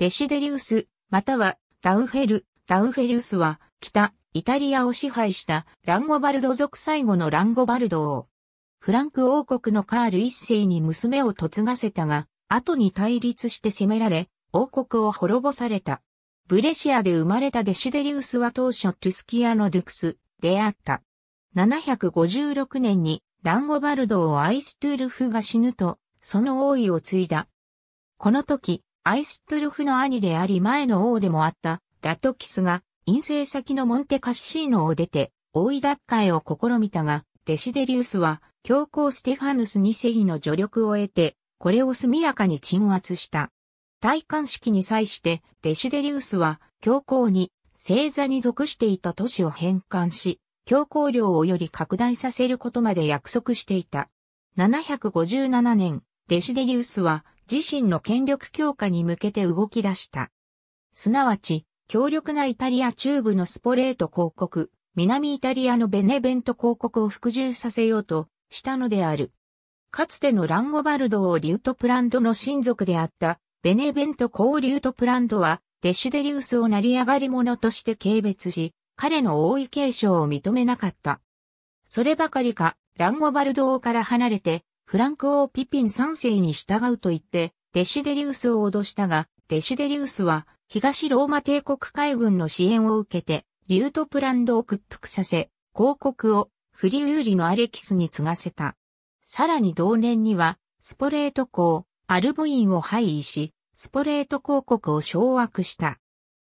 デシデリウス、またはダウフェル、ダウフェリウスは、北、イタリアを支配したランゴバルド族最後のランゴバルド王。フランク王国のカール一世に娘を嫁がせたが、後に対立して攻められ、王国を滅ぼされた。ブレシアで生まれたデシデリウスは当初トゥスキアのドゥクスであった。756年にランゴバルドをアイストゥールフが死ぬと、その王位を継いだ。この時、アイストルフの兄であり前の王でもあったラトキスが陰性先のモンテカッシーノを出て王位奪回を試みたが、デシデリウスは教皇ステファヌス2世の助力を得て、これを速やかに鎮圧した。戴冠式に際してデシデリウスは教皇に星座に属していた都市を返還し、教皇領をより拡大させることまで約束していた。757年、デシデリウスは自身の権力強化に向けて動き出した。すなわち、強力なイタリア中部のスポレート広告、南イタリアのベネベント広告を服従させようとしたのである。かつてのランゴバルドをリュートプランドの親族であったベネベント公リュートプランドはデシデリウスを成り上がり者として軽蔑し、彼の王位継承を認めなかった。そればかりか、ランゴバルド王から離れて、フランク王ピピン三世に従うと言って、デシデリウスを脅したが、デシデリウスは、東ローマ帝国海軍の支援を受けて、リュートプランドを屈服させ、広告をフリウーリのアレキスに継がせた。さらに同年には、スポレート公、アルボインを廃位し、スポレート広国を掌握した。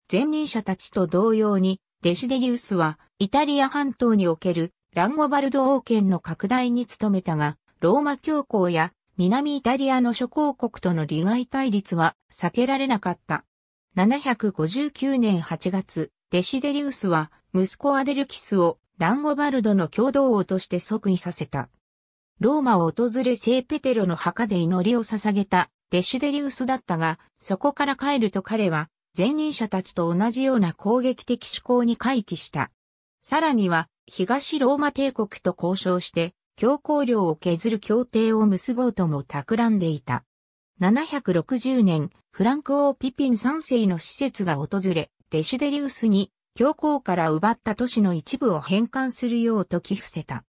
前任者たちと同様に、デシデリウスは、イタリア半島におけるランゴバルド王権の拡大に努めたが、ローマ教皇や南イタリアの諸公国との利害対立は避けられなかった。759年8月、デシデリウスは息子アデルキスをランゴバルドの共同王として即位させた。ローマを訪れ聖ペテロの墓で祈りを捧げたデシデリウスだったが、そこから帰ると彼は前任者たちと同じような攻撃的思考に回帰した。さらには、東ローマ帝国と交渉して、強行量を削る協定を結ぼうとも企んでいた。760年、フランク王ピピン3世の施設が訪れ、デシデリウスに教皇から奪った都市の一部を返還するようと寄付せた。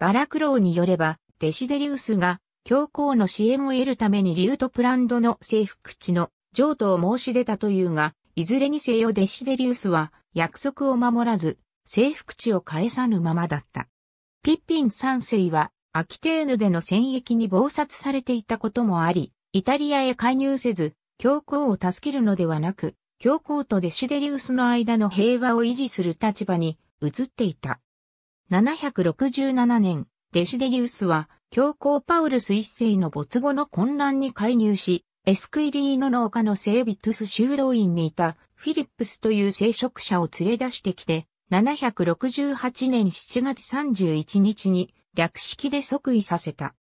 バラクローによれば、デシデリウスが教皇の支援を得るためにリュートプランドの征服地の譲渡を申し出たというが、いずれにせよデシデリウスは約束を守らず、征服地を返さぬままだった。ピッピン三世は、アキテーヌでの戦役に暴殺されていたこともあり、イタリアへ介入せず、教皇を助けるのではなく、教皇とデシデリウスの間の平和を維持する立場に移っていた。767年、デシデリウスは、教皇パウルス一世の没後の混乱に介入し、エスクイリーノの丘のセービトゥス修道院にいたフィリップスという聖職者を連れ出してきて、768年7月31日に略式で即位させた。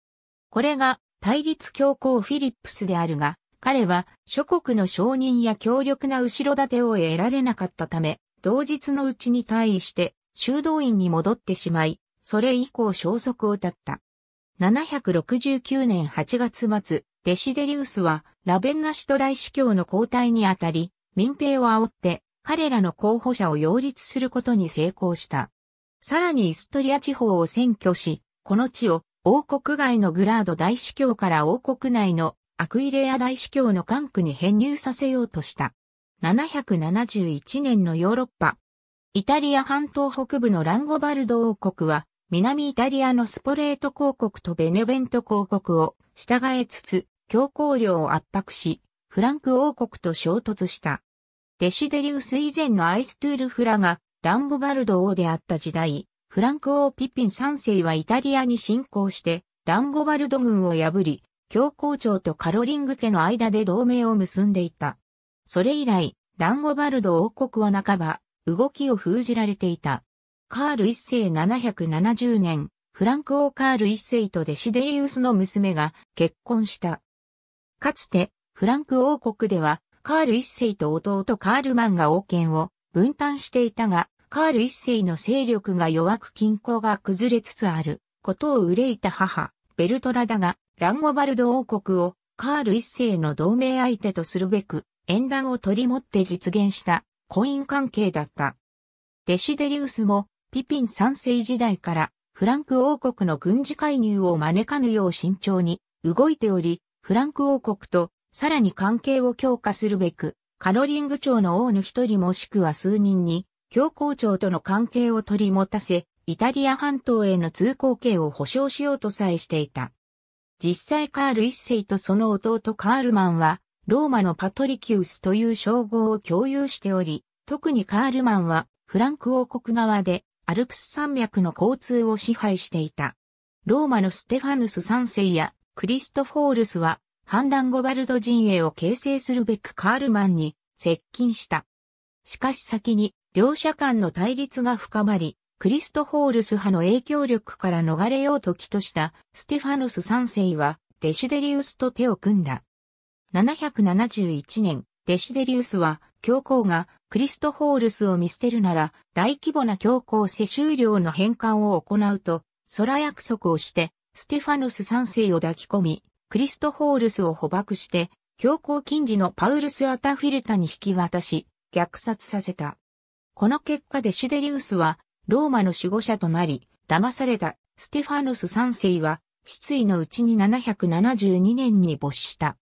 これが対立強皇フィリップスであるが、彼は諸国の承認や強力な後ろ盾を得られなかったため、同日のうちに退位して修道院に戻ってしまい、それ以降消息を絶った。769年8月末、デシデリウスはラベンナ首都大司教の交代にあたり、民兵を煽って彼らの候補者を擁立することに成功した。さらにイストリア地方を占拠し、この地を王国外のグラード大司教から王国内のアクイレア大司教の管区に編入させようとした。771年のヨーロッパ。イタリア半島北部のランゴバルド王国は、南イタリアのスポレート公国とベネベント公国を従えつつ、強行領を圧迫し、フランク王国と衝突した。デシデリウス以前のアイストゥール・フラがランゴバルド王であった時代、フランク王ピピン3世はイタリアに侵攻して、ランゴバルド軍を破り、教皇庁とカロリング家の間で同盟を結んでいた。それ以来、ランゴバルド王国は半ば、動きを封じられていた。カール一世770年、フランク王カール一世とデシデリウスの娘が結婚した。かつて、フランク王国では、カール一世と弟カールマンが王権を分担していたが、カール一世の勢力が弱く均衡が崩れつつあることを憂いた母、ベルトラだが、ランゴバルド王国をカール一世の同盟相手とするべく、縁談を取り持って実現した婚姻関係だった。デシデリウスもピピン三世時代からフランク王国の軍事介入を招かぬよう慎重に動いており、フランク王国とさらに関係を強化するべく、カロリング長のオーヌ一人もしくは数人に、教皇庁との関係を取り持たせ、イタリア半島への通行権を保障しようとさえしていた。実際カール一世とその弟カールマンは、ローマのパトリキウスという称号を共有しており、特にカールマンはフランク王国側でアルプス山脈の交通を支配していた。ローマのステファヌス三世やクリストフォールスは反乱ゴバルド陣営を形成するべくカールマンに接近した。しかし先に両者間の対立が深まり、クリストホールス派の影響力から逃れようときとしたステファノス3世はデシデリウスと手を組んだ。771年、デシデリウスは教皇がクリストホールスを見捨てるなら大規模な教皇世襲領の返還を行うと空約束をしてステファノス3世を抱き込みクリストホールスを捕獲して、強行近時のパウルス・アタフィルタに引き渡し、虐殺させた。この結果でシデリウスは、ローマの守護者となり、騙されたステファノス3世は、失意のうちに772年に没した。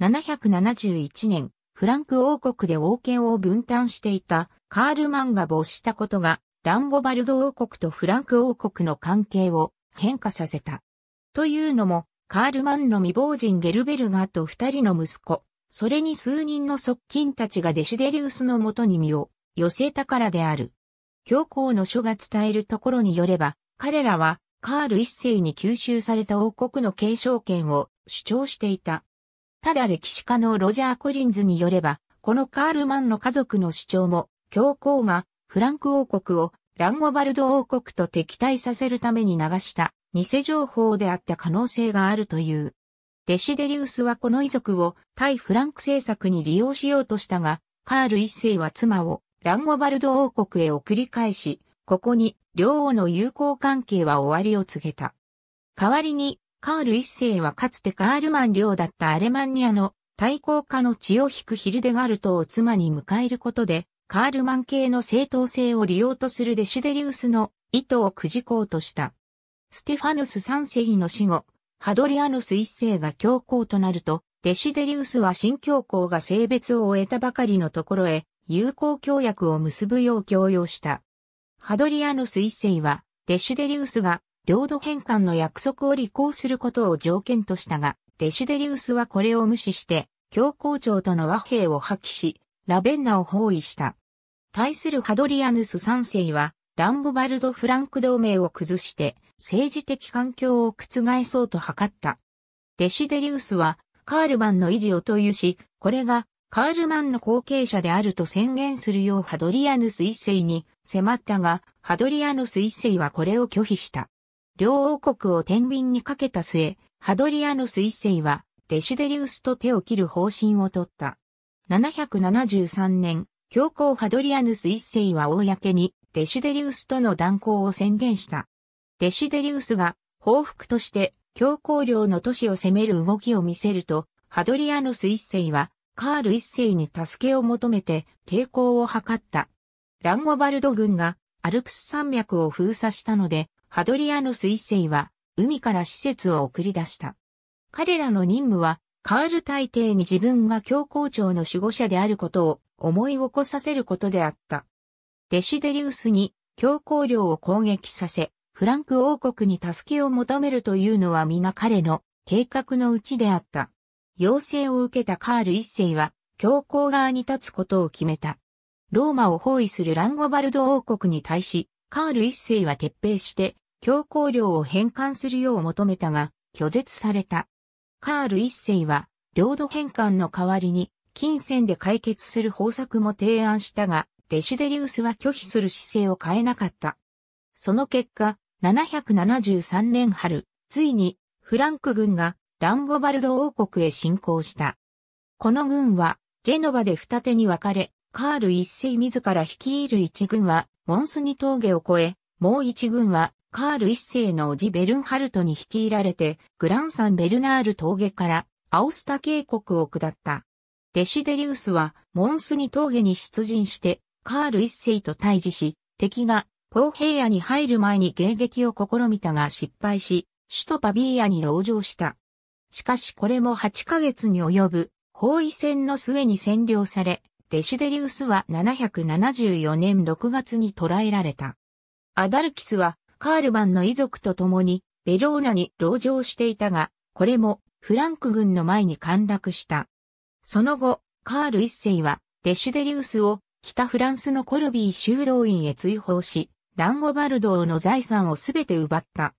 771年、フランク王国で王権を分担していたカールマンが没したことが、ランゴバルド王国とフランク王国の関係を変化させた。というのも、カールマンの未亡人ゲルベルガーと二人の息子、それに数人の側近たちがデシデリウスのもとに身を寄せたからである。教皇の書が伝えるところによれば、彼らはカール一世に吸収された王国の継承権を主張していた。ただ歴史家のロジャー・コリンズによれば、このカールマンの家族の主張も、教皇がフランク王国をランゴバルド王国と敵対させるために流した偽情報であった可能性があるという。デシデリウスはこの遺族を対フランク政策に利用しようとしたが、カール一世は妻をランゴバルド王国へ送り返し、ここに両王の友好関係は終わりを告げた。代わりに、カール一世はかつてカールマン領だったアレマンニアの対抗家の血を引くヒルデガルトを妻に迎えることで、カールマン系の正当性を利用とするデシデリウスの意図をくじこうとした。ステファヌス3世の死後、ハドリアヌス1世が教皇となると、デシデリウスは新教皇が性別を終えたばかりのところへ、友好協約を結ぶよう強要した。ハドリアヌス1世は、デシデリウスが領土返還の約束を履行することを条件としたが、デシデリウスはこれを無視して、教皇庁との和平を破棄し、ラベンナを包囲した。対するハドリアヌス3世は、ランボバルド・フランク同盟を崩して、政治的環境を覆そうと図った。デシデリウスはカールマンの維持を投いし、これがカールマンの後継者であると宣言するようハドリアヌス一世に迫ったが、ハドリアヌス一世はこれを拒否した。両王国を天秤にかけた末、ハドリアヌス一世はデシデリウスと手を切る方針を取った。773年、教皇ハドリアヌス一世は公にデシデリウスとの断交を宣言した。デシデリウスが報復として強行領の都市を攻める動きを見せると、ハドリアヌス一世はカール一世に助けを求めて抵抗を図った。ランゴバルド軍がアルプス山脈を封鎖したので、ハドリアヌス一世は海から施設を送り出した。彼らの任務は、カール大帝に自分が教皇庁の守護者であることを思い起こさせることであった。デシデリウスに教皇領を攻撃させ、フランク王国に助けを求めるというのは皆彼の計画のうちであった。要請を受けたカール一世は、教皇側に立つことを決めた。ローマを包囲するランゴバルド王国に対し、カール一世は撤兵して、教皇領を返還するよう求めたが、拒絶された。カール一世は、領土返還の代わりに、金銭で解決する方策も提案したが、デシデリウスは拒否する姿勢を変えなかった。その結果、773年春、ついにフランク軍がランゴバルド王国へ侵攻した。この軍はジェノバで二手に分かれ、カール一世自ら率いる一軍はモンスニ峠を越え、もう一軍はカール一世の叔父ベルンハルトに率いられて、グランサンベルナール峠からアオスタ渓谷を下った。デシデリウスはモンスニ峠に出陣して、カール一世と対峙し、敵がポー平野に入る前に迎撃を試みたが失敗し、首都パビーヤに籠城した。しかしこれも8ヶ月に及ぶ包囲戦の末に占領され、デシデリウスは774年6月に捕らえられた。アダルキスはカールマンの遺族と共にベローナに籠城していたが、これもフランク軍の前に陥落した。その後、カール一世はデシデリウスを北フランスのコルビー修道院へ追放し、ランゴバルドーの財産をすべて奪った。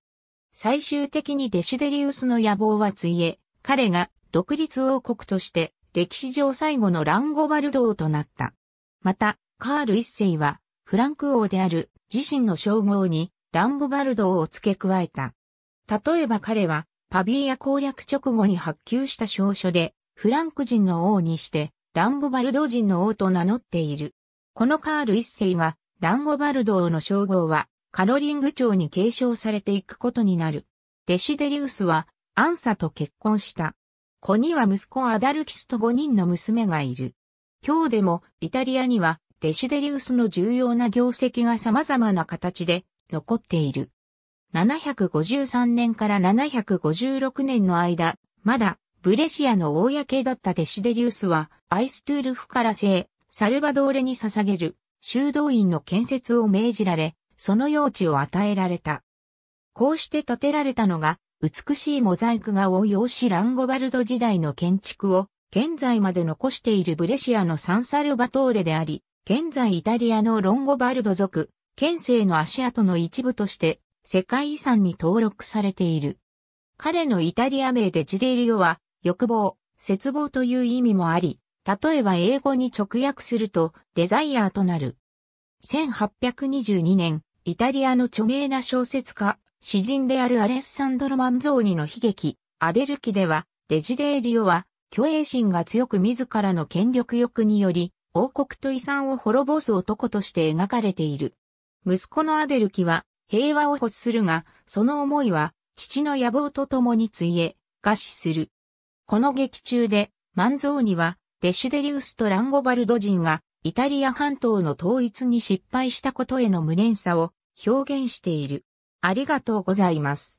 最終的にデシデリウスの野望はついえ、彼が独立王国として歴史上最後のランゴバルドーとなった。また、カール一世はフランク王である自身の称号にランゴバルドーを付け加えた。例えば彼はパビーア攻略直後に発給した証書でフランク人の王にしてランボバルドー人の王と名乗っている。このカール一世がランゴバルド王の称号は、カロリング朝に継承されていくことになる。デシデリウスは、アンサと結婚した。子には息子アダルキスと5人の娘がいる。今日でも、イタリアには、デシデリウスの重要な業績が様々な形で残っている。753年から756年の間、まだ、ブレシアの公だったデシデリウスは、アイストゥールフから聖、サルバドーレに捧げる修道院の建設を命じられ、その用地を与えられた。こうして建てられたのが、美しいモザイク画を要しランゴバルド時代の建築を、現在まで残しているブレシアのサンサルバトーレであり、現在イタリアのロンゴバルド族、県政の足跡の一部として、世界遺産に登録されている。彼のイタリア名でジデリオは、欲望、絶望という意味もあり、例えば英語に直訳すると、デザイアーとなる。1822年、イタリアの著名な小説家、詩人であるアレッサンドロ・マンゾーニの悲劇、アデルキでは、デジデーリオは、虚栄心が強く自らの権力欲により、王国と遺産を滅ぼす男として描かれている。息子のアデルキは、平和を欲するが、その思いは、父の野望と共についえ、餓死する。この劇中で、マンゾーニは、デシュデリウスとランゴバルド人がイタリア半島の統一に失敗したことへの無念さを表現している。ありがとうございます。